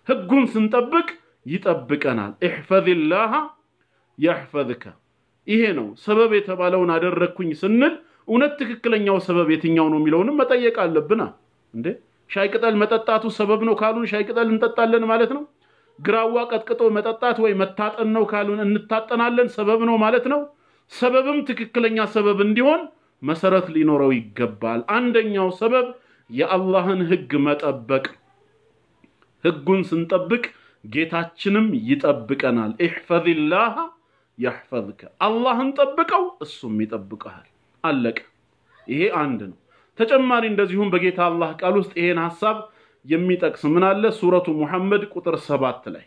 ህጉን ስንጠብቅ ይጠብቀናል። ኢሕፈዝላህ የሕፈዝከ ይሄ ነው ሰበብ የተባለውን አደረግኩኝ ስንል እውነት ትክክለኛው ሰበብ የትኛው ነው የሚለውንም መጠየቅ አለብና እንዴ ሻይ ቅጠል መጠጣቱ ሰበብ ነው ካሉን ሻይ ቅጠል እንጠጣለን ማለት ነው። ግራዋ ቀጥቅጦ መጠጣት ወይ መታጠን ነው ካሉን እንታጠናለን፣ ሰበብ ነው ማለት ነው። ሰበብም ትክክለኛ ሰበብ እንዲሆን መሰረት ሊኖረው ይገባል። አንደኛው ሰበብ የአላህን ህግ መጠበቅ። ህጉን ስንጠብቅ ጌታችንም ይጠብቀናል። ኢሕፈዝላህ የሕፈዝከ፣ አላህን ጠብቀው እሱም ይጠብቀሃል። አለቀ። ይሄ አንድ ነው። ተጨማሪ እንደዚሁም በጌታ አላህ ቃል ውስጥ ይሄን ሐሳብ የሚጠቅስ ምን አለ? ሱረቱ ሙሐመድ ቁጥር ሰባት ላይ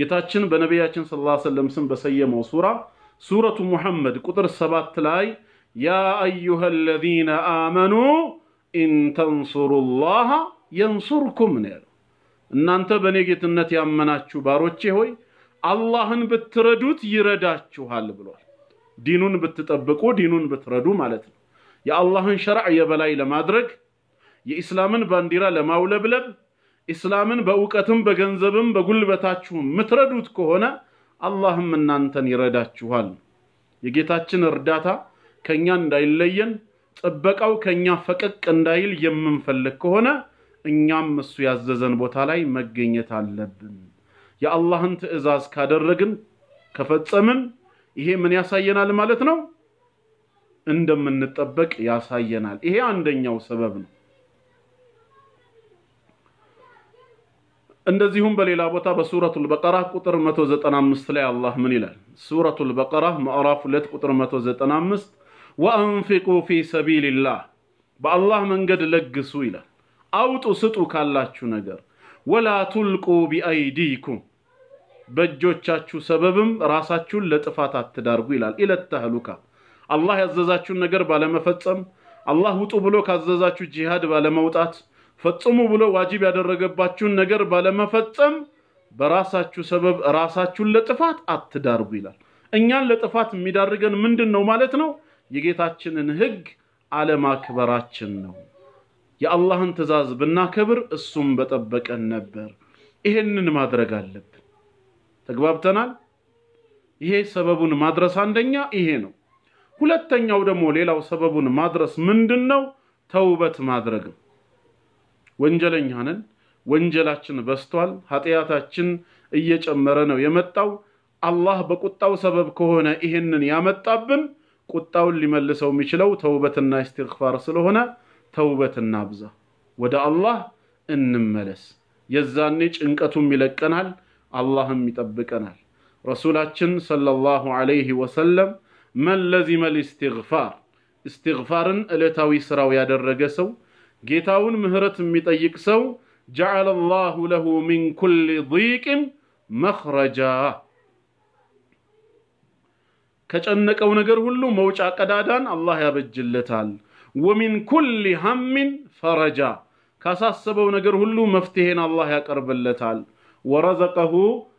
ጌታችን በነቢያችን ሰለላሁ ዐለይሂ ወሰለም ስም በሰየመው ሱራ ሱረቱ ሙሐመድ ቁጥር ሰባት ላይ ያ አዩሃ አለዚነ አመኑ ተንሱሩላህ የንሱርኩም ነው ያለው። እናንተ በእኔ ጌትነት ያመናችሁ ባሮቼ ሆይ አላህን ብትረዱት ይረዳችኋል ብሏል። ዲኑን ብትጠብቁ ዲኑን ብትረዱ ማለት ነው። የአላህን ሸርዕ የበላይ ለማድረግ የኢስላምን ባንዲራ ለማውለብለብ ኢስላምን በእውቀትም በገንዘብም በጉልበታችሁ የምትረዱት ከሆነ አላህም እናንተን ይረዳችኋል። የጌታችን እርዳታ ከኛ እንዳይለየን፣ ጥበቃው ከኛ ፈቀቅ እንዳይል የምንፈልግ ከሆነ እኛም እሱ ያዘዘን ቦታ ላይ መገኘት አለብን። የአላህን ትዕዛዝ ካደረግን ከፈጸምን ይሄ ምን ያሳየናል ማለት ነው? እንደምንጠበቅ ያሳየናል። ይሄ አንደኛው ሰበብ ነው። እንደዚሁም በሌላ ቦታ በሱረቱል በቀራ ቁጥር 195 ላይ አላ ምን ይላል? ሱረቱ በቀራ ምዕራፍ 2 ቁጥር 195 ወአንፊቁ ፊ ሰቢልላህ በአላህ መንገድ ለግሱ ይላል። አውጡ ስጡ ካላችሁ ነገር ወላ ቱልቁ ቢአይዲኩም በእጆቻችሁ ሰበብም ራሳችሁን ለጥፋት አትዳርጉ ይላል። ኢለተህሉካ አላህ ያዘዛችሁን ነገር ባለመፈጸም፣ አላህ ውጡ ብሎ ካዘዛችሁ ጂሃድ ባለመውጣት፣ ፈጽሙ ብሎ ዋጅብ ያደረገባችሁን ነገር ባለመፈጸም በራሳችሁ ሰበብ ራሳችሁን ለጥፋት አትዳርጉ ይላል። እኛን ለጥፋት የሚዳርገን ምንድን ነው ማለት ነው? የጌታችንን ህግ አለማክበራችን ነው። የአላህን ትእዛዝ ብናከብር እሱም በጠበቀን ነበር። ይሄንን ማድረግ አለብን። ተግባብተናል። ይሄ ሰበቡን ማድረስ አንደኛ ይሄ ነው። ሁለተኛው ደግሞ ሌላው ሰበቡን ማድረስ ምንድን ነው? ተውበት ማድረግ ወንጀለኛ ነን። ወንጀላችን በስቷል። ኃጢአታችን እየጨመረ ነው የመጣው። አላህ በቁጣው ሰበብ ከሆነ ይሄንን ያመጣብን ቁጣውን ሊመልሰው የሚችለው ተውበትና ኢስቲግፋር ስለሆነ ተውበትና ብዛ፣ ወደ አላህ እንመለስ። የዛኔ ጭንቀቱም ይለቀናል። አላህም ይጠብቀናል። ረሱላችን ሰለላሁ ዐለይሂ ወሰለም መን ለዚመል ኢስቲግፋር ኢስቲግፋርን ዕለታዊ ሥራው ያደረገ ሰው ጌታውን ምህረት የሚጠይቅ ሰው ጀዐለ ላሁ ለሁ ሚን ኩሊ ዲቅን መኽረጃ ከጨነቀው ነገር ሁሉ መውጫ ቀዳዳን አላህ ያበጅለታል። ወሚን ኩሊ ሀሚን ፈረጃ ካሳሰበው ነገር ሁሉ መፍትሄን አላህ ያቀርብለታል። ورزقه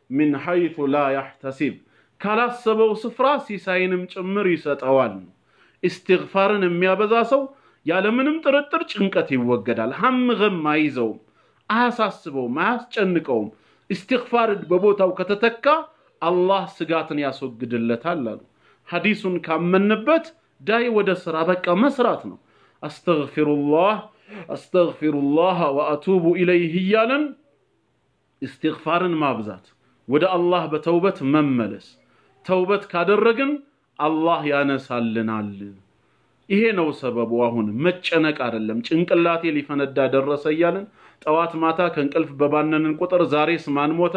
من حيث لا يحتسب كلا السبو صفرا سيساين مجمر يساتوان استغفارن ميا بزاسو يالمنم ترتر چنكتي وقدال هم غم مايزو احساس سبو ماس چنكوم استغفارد ببوتاو كتتكا الله سقاتن ياسو قدل تالالو حديثن كام منبت داي ودس رابك مسراتنو استغفر الله استغفر الله واتوب اليه يالن እስትግፋርን ማብዛት፣ ወደ አላህ በተውበት መመለስ። ተውበት ካደረግን አላህ ያነሳልናል። ይሄ ነው ሰበቡ። አሁን መጨነቅ አይደለም። ጭንቅላቴ ሊፈነዳ ደረሰ እያልን ጠዋት ማታ ከእንቅልፍ በባነንን ቁጥር ዛሬ ማን ሞተ፣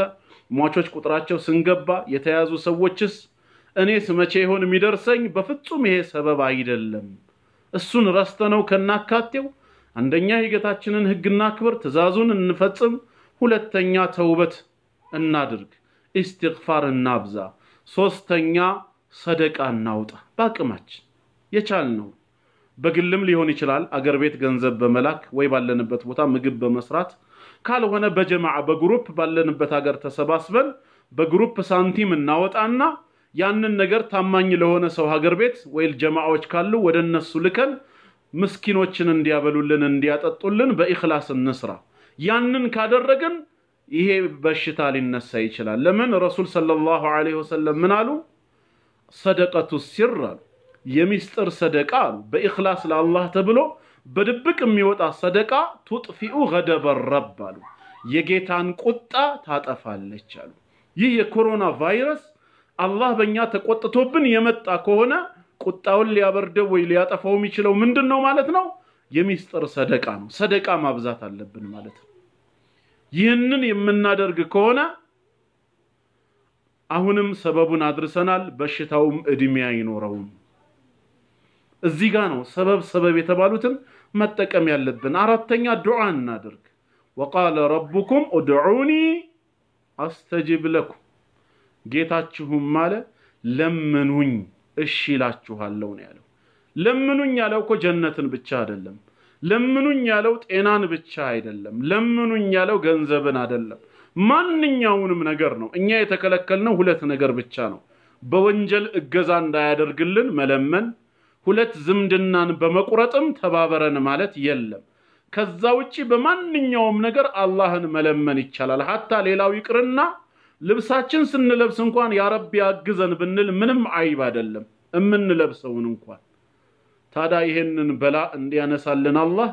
ሟቾች ቁጥራቸው ስንገባ፣ የተያዙ ሰዎችስ፣ እኔስ መቼ ይሆን የሚደርሰኝ? በፍጹም ይሄ ሰበብ አይደለም። እሱን ረስተ ነው ከናካቴው አንደኛ የጌታችንን ህግና ክብር ትእዛዙን እንፈጽም። ሁለተኛ ተውበት እናድርግ፣ ኢስቲግፋር እናብዛ። ሶስተኛ ሰደቃ እናውጣ። በአቅማችን የቻልነው በግልም ሊሆን ይችላል፣ አገር ቤት ገንዘብ በመላክ ወይ ባለንበት ቦታ ምግብ በመስራት ካልሆነ በጀማዓ በግሩፕ ባለንበት ሀገር ተሰባስበን በግሩፕ ሳንቲም እናወጣና ያንን ነገር ታማኝ ለሆነ ሰው ሀገር ቤት ወይ ጀማዓዎች ካሉ ወደ እነሱ ልከን ምስኪኖችን እንዲያበሉልን እንዲያጠጡልን በኢኽላስ እንስራ። ያንን ካደረግን ይሄ በሽታ ሊነሳ ይችላል። ለምን ረሱል ሰለላሁ ዐለይሂ ወሰለም ምን አሉ? ሰደቀቱ ሲር አሉ፣ የሚስጥር ሰደቃ አሉ። በኢኽላስ ለአላህ ተብሎ በድብቅ የሚወጣ ሰደቃ ቱጥፊኡ ገደበ ረብ አሉ፣ የጌታን ቁጣ ታጠፋለች አሉ። ይህ የኮሮና ቫይረስ አላህ በእኛ ተቆጥቶብን የመጣ ከሆነ ቁጣውን ሊያበርደው ወይ ሊያጠፋው የሚችለው ምንድን ነው ማለት ነው? የሚስጥር ሰደቃ ነው። ሰደቃ ማብዛት አለብን ማለት ነው። ይህንን የምናደርግ ከሆነ አሁንም ሰበቡን አድርሰናል፣ በሽታውም እድሜ አይኖረውም። እዚህ ጋ ነው ሰበብ ሰበብ የተባሉትን መጠቀም ያለብን። አራተኛ ዱዓ እናድርግ። ወቃለ ረቡኩም ኡድዑኒ አስተጅብ ለኩም፣ ጌታችሁም አለ ለምኑኝ እሺ እላችኋለሁ ነው ያለው። ለምኑኝ ያለው እኮ ጀነትን ብቻ አይደለም። ለምኑኝ ያለው ጤናን ብቻ አይደለም። ለምኑኝ ያለው ገንዘብን አይደለም። ማንኛውንም ነገር ነው። እኛ የተከለከልነው ሁለት ነገር ብቻ ነው። በወንጀል እገዛ እንዳያደርግልን መለመን፣ ሁለት ዝምድናን በመቁረጥም ተባበረን ማለት የለም። ከዛ ውጪ በማንኛውም ነገር አላህን መለመን ይቻላል። ሀታ ሌላው ይቅርና ልብሳችን ስንለብስ እንኳን ያረቢ ያግዘን ብንል ምንም አይብ አይደለም። እምንለብሰውን እንኳን ታዲያ ይሄንን በላ እንዲያነሳልን አላህ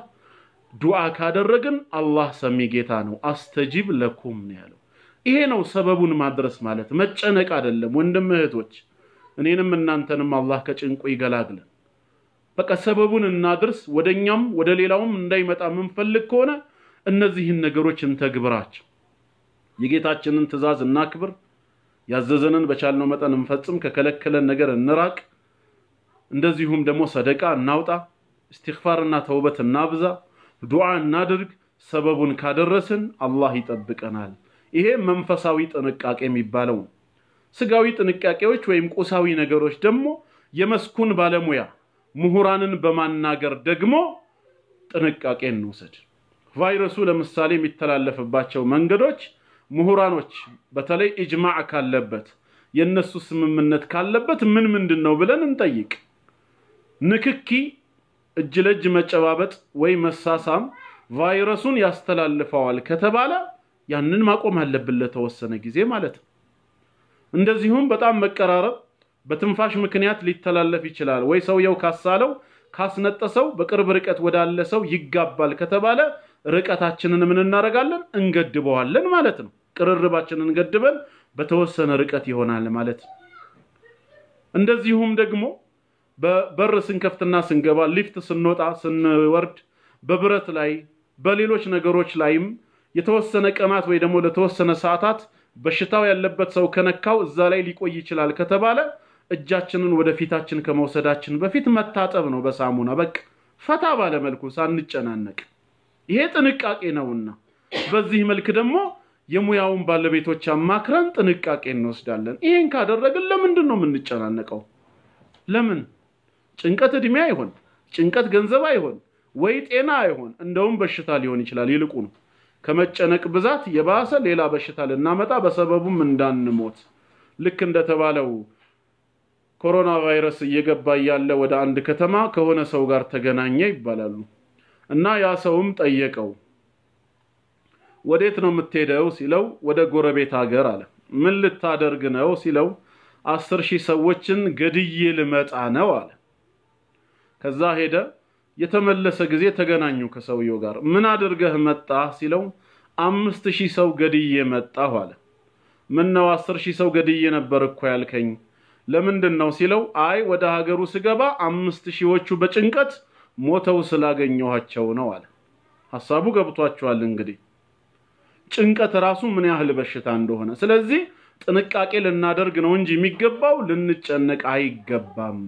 ዱዓ ካደረግን አላህ ሰሚ ጌታ ነው። አስተጂብ ለኩም ነው ያለው። ይሄ ነው ሰበቡን ማድረስ ማለት መጨነቅ አይደለም። ወንድም እህቶች፣ እኔንም እናንተንም አላህ ከጭንቁ ይገላግለን። በቃ ሰበቡን እናድርስ። ወደኛም ወደ ሌላውም እንዳይመጣ የምንፈልግ ከሆነ እነዚህን ነገሮች እንተግብራቸው። የጌታችንን ትዕዛዝ እናክብር። ያዘዘንን በቻልነው መጠን እንፈጽም። ከከለከለን ነገር እንራቅ። እንደዚሁም ደግሞ ሰደቃ እናውጣ፣ እስትግፋርና ተውበት እናብዛ፣ ዱዓ እናድርግ። ሰበቡን ካደረስን አላህ ይጠብቀናል። ይሄ መንፈሳዊ ጥንቃቄ የሚባለው። ስጋዊ ጥንቃቄዎች ወይም ቁሳዊ ነገሮች ደግሞ የመስኩን ባለሙያ ምሁራንን በማናገር ደግሞ ጥንቃቄ እንውሰድ። ቫይረሱ ለምሳሌ የሚተላለፍባቸው መንገዶች ምሁራኖች በተለይ እጅማዕ ካለበት የእነሱ ስምምነት ካለበት ምን ምንድን ነው ብለን እንጠይቅ። ንክኪ፣ እጅ ለእጅ መጨባበጥ ወይ መሳሳም ቫይረሱን ያስተላልፈዋል ከተባለ ያንን ማቆም አለብን ለተወሰነ ጊዜ ማለት ነው። እንደዚሁም በጣም መቀራረብ በትንፋሽ ምክንያት ሊተላለፍ ይችላል ወይ ሰውየው ካሳለው ካስነጠሰው በቅርብ ርቀት ወዳለ ሰው ይጋባል ከተባለ ርቀታችንን ምን እናደርጋለን? እንገድበዋለን ማለት ነው። ቅርርባችንን ገድበን በተወሰነ ርቀት ይሆናል ማለት ነው። እንደዚሁም ደግሞ በበር ስንከፍትና ስንገባ፣ ሊፍት ስንወጣ፣ ስንወርድ፣ በብረት ላይ በሌሎች ነገሮች ላይም የተወሰነ ቀማት ወይ ደግሞ ለተወሰነ ሰዓታት በሽታው ያለበት ሰው ከነካው እዛ ላይ ሊቆይ ይችላል ከተባለ እጃችንን ወደ ፊታችን ከመውሰዳችን በፊት መታጠብ ነው በሳሙና በቃ ፈታ ባለመልኩ ሳንጨናነቅ። ይሄ ጥንቃቄ ነውና በዚህ መልክ ደግሞ የሙያውን ባለቤቶች አማክረን ጥንቃቄ እንወስዳለን። ይሄን ካደረግን ለምንድን ነው የምንጨናነቀው? ለምን ጭንቀት እድሜ አይሆን፣ ጭንቀት ገንዘብ አይሆን፣ ወይ ጤና አይሆን፣ እንደውም በሽታ ሊሆን ይችላል። ይልቁ ነው ከመጨነቅ ብዛት የባሰ ሌላ በሽታ ልናመጣ በሰበቡም እንዳንሞት ልክ እንደተባለው ኮሮና ቫይረስ እየገባ እያለ ወደ አንድ ከተማ ከሆነ ሰው ጋር ተገናኘ ይባላሉ እና ያ ሰውም ጠየቀው ወዴት ነው የምትሄደው ሲለው ወደ ጎረቤት ሀገር አለ ምን ልታደርግ ነው ሲለው አስር ሺህ ሰዎችን ገድዬ ልመጣ ነው አለ ከዛ ሄደ። የተመለሰ ጊዜ ተገናኙ ከሰውየው ጋር። ምን አድርገህ መጣ ሲለው አምስት ሺህ ሰው ገድዬ መጣሁ አለ። ምን ነው አስር ሺህ ሰው ገድዬ ነበር እኮ ያልከኝ ለምንድን ነው ሲለው፣ አይ ወደ ሀገሩ ስገባ አምስት ሺዎቹ በጭንቀት ሞተው ስላገኘኋቸው ነው አለ። ሀሳቡ ገብቷችኋል እንግዲህ ጭንቀት ራሱ ምን ያህል በሽታ እንደሆነ። ስለዚህ ጥንቃቄ ልናደርግ ነው እንጂ የሚገባው ልንጨነቅ አይገባም።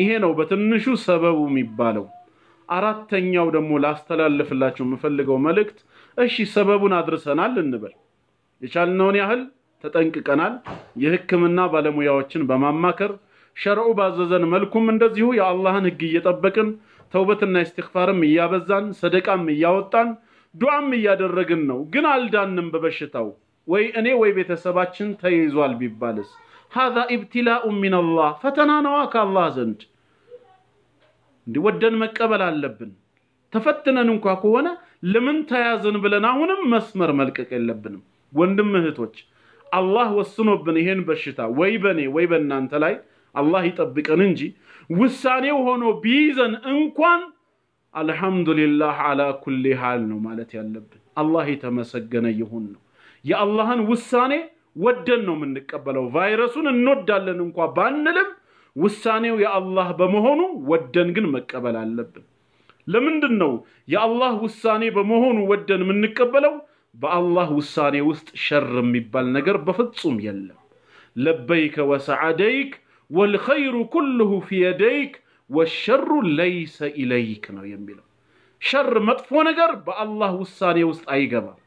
ይሄ ነው በትንሹ ሰበቡ የሚባለው። አራተኛው ደግሞ ላስተላልፍላቸው የምፈልገው መልእክት፣ እሺ ሰበቡን አድርሰናል እንበል፣ የቻልነውን ያህል ተጠንቅቀናል። የህክምና ባለሙያዎችን በማማከር ሸርዑ ባዘዘን መልኩም እንደዚሁ የአላህን ህግ እየጠበቅን ተውበትና ኢስቲግፋርም እያበዛን ሰደቃም እያወጣን ዱዓም እያደረግን ነው። ግን አልዳንም። በበሽታው ወይ እኔ ወይ ቤተሰባችን ተይዟል ቢባልስ ሀዛ ኢብትላኡ ሚነላህ ፈተና ነዋ ከአላህ ዘንድ። እንዲወደን መቀበል አለብን። ተፈትነን እንኳ ከሆነ ለምን ተያዝን ብለን አሁንም መስመር መልቀቅ የለብንም። ወንድም እህቶች፣ አላህ ወስኖብን ይሄን በሽታ ወይ በኔ ወይ በእናንተ ላይ አላህ ይጠብቀን እንጂ ውሳኔው ሆኖ ቢይዘን እንኳን አልሐምዱሊላህ አላ ኩሊ ሃል ነው ማለት ያለብን። አላህ የተመሰገነ ይሁን ነው የአላህን ውሳኔ ወደን ነው የምንቀበለው። ቫይረሱን እንወዳለን እንኳ ባንልም ውሳኔው የአላህ በመሆኑ ወደን ግን መቀበል አለብን። ለምንድን ነው የአላህ ውሳኔ በመሆኑ ወደን የምንቀበለው? በአላህ ውሳኔ ውስጥ ሸር የሚባል ነገር በፍጹም የለም። ለበይከ ወሰዓደይክ ወልኸይሩ ኩልሁ ፊየደይክ ወሸሩ ለይሰ ኢለይክ ነው የሚለው። ሸር መጥፎ ነገር በአላህ ውሳኔ ውስጥ አይገባም።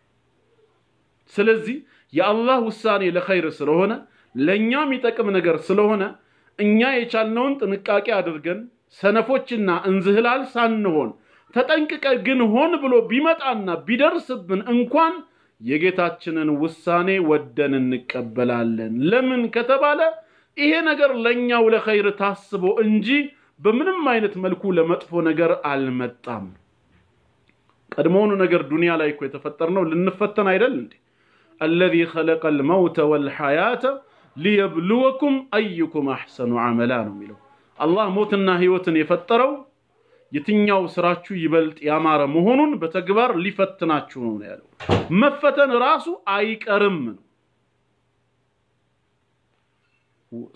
ስለዚህ የአላህ ውሳኔ ለኸይር ስለሆነ ለእኛም የሚጠቅም ነገር ስለሆነ እኛ የቻልነውን ጥንቃቄ አድርገን ሰነፎችና እንዝህላል ሳንሆን ተጠንቅቀ ግን ሆን ብሎ ቢመጣና ቢደርስብን እንኳን የጌታችንን ውሳኔ ወደን እንቀበላለን። ለምን ከተባለ ይሄ ነገር ለእኛው ለኸይር ታስቦ እንጂ በምንም አይነት መልኩ ለመጥፎ ነገር አልመጣም። ቀድሞውኑ ነገር ዱንያ ላይ እኮ የተፈጠርነው ልንፈተን አይደል እንዴ? الذي خلق الموت والحياة ليبلوكم أيكم أحسن عملا ملو الله موتنا هيوتن يفتروا يتنيا وسراتشو يبلت يامار مهونون بتكبر لفتناتشو نيالو مفتن راسو أيك أرمن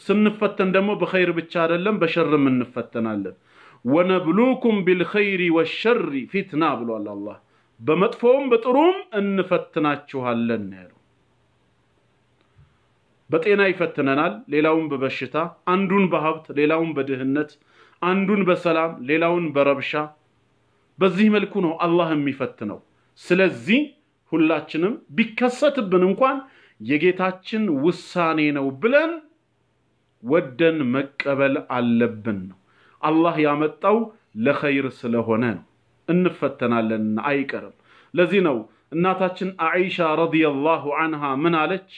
سنفتن دمو بخير بتشار اللم بشر من نفتن اللم ونبلوكم بالخير والشر فتنا بلو الله በመጥፎም በጥሩም እንፈትናችኋለን ያለው። በጤና ይፈትነናል፣ ሌላውን በበሽታ አንዱን በሀብት ሌላውን በድህነት አንዱን በሰላም ሌላውን በረብሻ በዚህ መልኩ ነው አላህ የሚፈትነው። ስለዚህ ሁላችንም ቢከሰትብን እንኳን የጌታችን ውሳኔ ነው ብለን ወደን መቀበል አለብን ነው አላህ ያመጣው ለኸይር ስለሆነ ነው። እንፈተናለን አይቀርም። ለዚህ ነው እናታችን አኢሻ ረዲየላሁ አንሃ ምን አለች?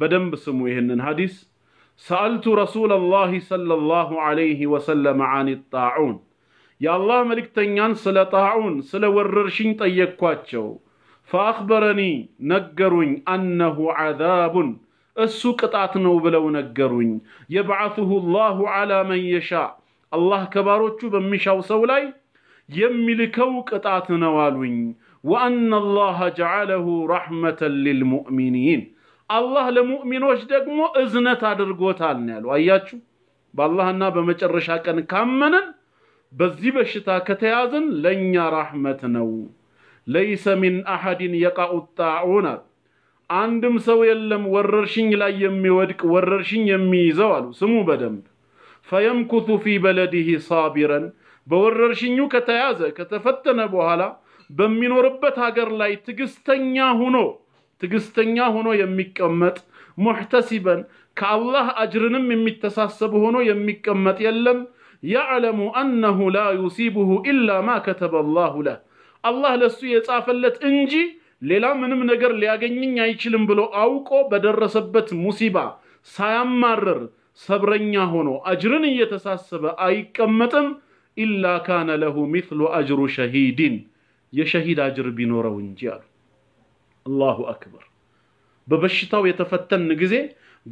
በደንብ ስሙ ይህንን ሐዲስ። ሰአልቱ ረሱለላሂ ሰለላሁ ዐለይሂ ወሰለም አን ጣዑን፣ የአላህ መልእክተኛን ስለ ጣዑን ስለ ወረርሽኝ ጠየቅኳቸው። ፈአኽበረኒ ነገሩኝ፣ አነሁ ዐዛቡን እሱ ቅጣት ነው ብለው ነገሩኝ። የብዓቱሁ ላሁ ዐላ መን የሻእ አላህ ከባሮቹ በሚሻው ሰው ላይ يملكو كتاتنا والوين وأن الله جعله رحمة للمؤمنين الله لمؤمن وشدك مو إذنة تدرقو تالنالو أياتشو بالله أنه بمجر رشاكن كامنا بذيب الشتاء كتيازن لن رحمة نو ليس من أحد يقع الطاعون عندم سوي اللم وررشين لا يمي ودك وررشين يمي زوالو سمو بدم فيمكث في بلده صابراً በወረርሽኙ ከተያዘ ከተፈተነ በኋላ በሚኖርበት ሀገር ላይ ትግስተኛ ሆኖ ትግስተኛ ሆኖ የሚቀመጥ ሙሕተሲበን ከአላህ አጅርንም የሚተሳሰብ ሆኖ የሚቀመጥ የለም። ያዕለሙ አነሁ ላ ዩሲቡሁ ኢላ ማ ከተበ ላሁ ለህ አላህ ለሱ የጻፈለት እንጂ ሌላ ምንም ነገር ሊያገኘኝ አይችልም ብሎ አውቆ በደረሰበት ሙሲባ ሳያማርር ሰብረኛ ሆኖ አጅርን እየተሳሰበ አይቀመጥም። ኢላ ካነ ለሁ ሚስሉ አጅሩ ሸሂድን የሸሂድ አጅር ቢኖረው እንጂ አሉ። አላሁ አክበር። በበሽታው የተፈተን ጊዜ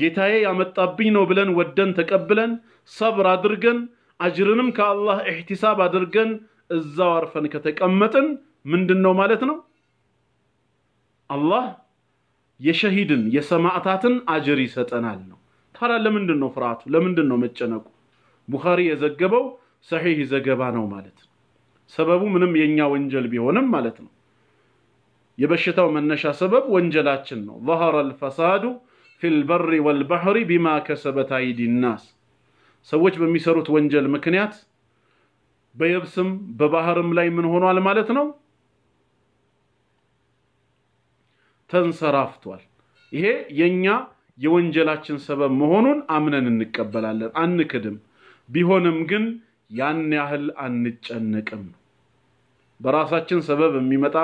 ጌታዬ ያመጣብኝ ነው ብለን ወደን ተቀብለን ሰብር አድርገን አጅርንም ከአላህ ኢሕቲሳብ አድርገን እዛው አርፈን ከተቀመጥን ምንድን ነው ማለት ነው? አላህ የሸሂድን የሰማዕታትን አጅር ይሰጠናል ነው። ታዲያ ለምንድን ነው ፍርሃቱ? ለምንድን ነው መጨነቁ? ቡኻሪ የዘገበው ሰሒህ ዘገባ ነው ማለት ነው። ሰበቡ ምንም የኛ ወንጀል ቢሆንም ማለት ነው። የበሽታው መነሻ ሰበብ ወንጀላችን ነው። ظهر الفساد في البر والبحر بما كسبت ايدي الناس ሰዎች በሚሰሩት ወንጀል ምክንያት በየብስም በባህርም ላይ ምን ሆኗል ማለት ነው ተንሰራፍቷል። ይሄ የኛ የወንጀላችን ሰበብ መሆኑን አምነን እንቀበላለን፣ አንክድም። ቢሆንም ግን ያን ያህል አንጨነቅም። በራሳችን ሰበብ የሚመጣ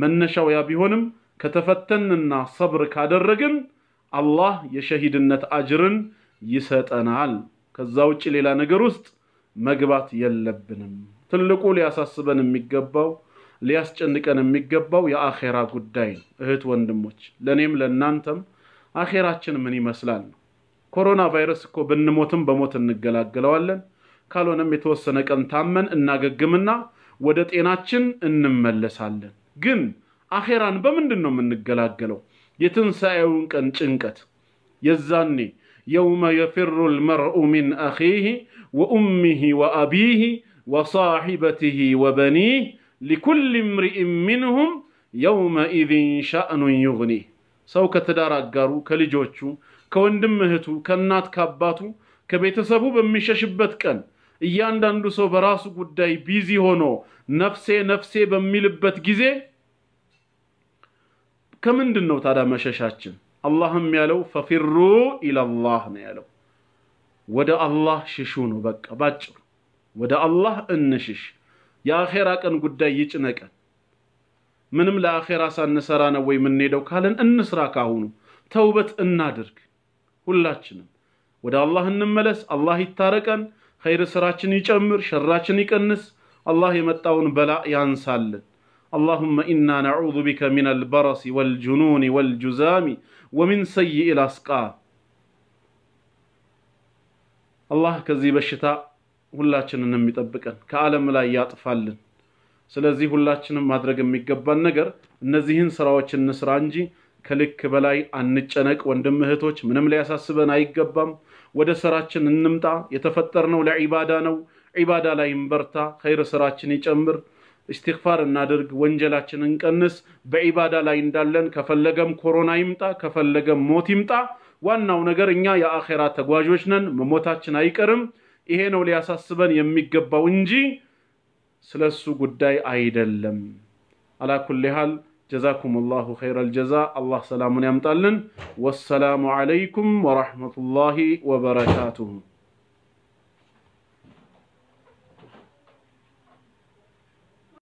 መነሻው ያ ቢሆንም ከተፈተንና ሰብር ካደረግን አላህ የሸሂድነት አጅርን ይሰጠናል። ከዛ ውጭ ሌላ ነገር ውስጥ መግባት የለብንም። ትልቁ ሊያሳስበን የሚገባው ሊያስጨንቀን የሚገባው የአኼራ ጉዳይ ነው። እህት ወንድሞች፣ ለእኔም ለእናንተም አኼራችን ምን ይመስላል ኮሮና ቫይረስ እኮ ብንሞትም በሞት እንገላገለዋለን። ካልሆነም የተወሰነ ቀን ታመን እናገግምና ወደ ጤናችን እንመለሳለን። ግን አኼራን በምንድን ነው የምንገላገለው? የትንሣኤውን ቀን ጭንቀት የዛኔ የውመ የፊሩ ልመርኡ ሚን አኺህ ወኡምህ ወአቢህ ወሳሒበትህ ወበኒህ ሊኩል ምርኢን ሚንሁም የውመኢዝን ሻእኑን ዩግኒህ ሰው ከትዳር አጋሩ፣ ከልጆቹ፣ ከወንድም እህቱ፣ ከእናት፣ ከአባቱ፣ ከቤተሰቡ በሚሸሽበት ቀን እያንዳንዱ ሰው በራሱ ጉዳይ ቢዚ ሆኖ ነፍሴ ነፍሴ በሚልበት ጊዜ ከምንድን ነው ታዲያ መሸሻችን? አላህም ያለው ፈፊሩ ኢለላህ ነው ያለው። ወደ አላህ ሽሹ ነው በቃ ባጭሩ። ወደ አላህ እንሽሽ። የአኼራ ቀን ጉዳይ ይጭነቀን። ምንም ለአኼራ ሳንሰራ ነው ወይ የምንሄደው ካለን እንስራ። ካሁኑ ተውበት እናድርግ። ሁላችንም ወደ አላህ እንመለስ። አላህ ይታረቀን። ኸይር ስራችን ይጨምር፣ ሸራችን ይቀንስ። አላህ የመጣውን በላ ያንሳልን። አላሁመ ኢና ነዑዙ ቢከ ሚነል በረሲ ወልጅኑኒ ወልጁዛሚ ወሚን ሰይኢል አስቃም። አላህ ከዚህ በሽታ ሁላችንንም ይጠብቀን፣ ከዓለም ላይ ያጥፋልን። ስለዚህ ሁላችንም ማድረግ የሚገባን ነገር እነዚህን ስራዎች እንስራ እንጂ ከልክ በላይ አንጨነቅ። ወንድም እህቶች፣ ምንም ሊያሳስበን አይገባም። ወደ ስራችን እንምጣ። የተፈጠርነው ለዒባዳ ነው። ዒባዳ ላይ እንበርታ፣ ኸይር ስራችን ይጨምር፣ እስትግፋር እናድርግ፣ ወንጀላችን እንቀንስ። በዒባዳ ላይ እንዳለን ከፈለገም ኮሮና ይምጣ፣ ከፈለገም ሞት ይምጣ፣ ዋናው ነገር እኛ የአኼራ ተጓዦች ነን፣ መሞታችን አይቀርም። ይሄ ነው ሊያሳስበን የሚገባው እንጂ ስለሱ ጉዳይ አይደለም። አላኩል ሃል جزاكم الله خير الجزاء الله سلام يمطلن والسلام عليكم ورحمة الله وبركاته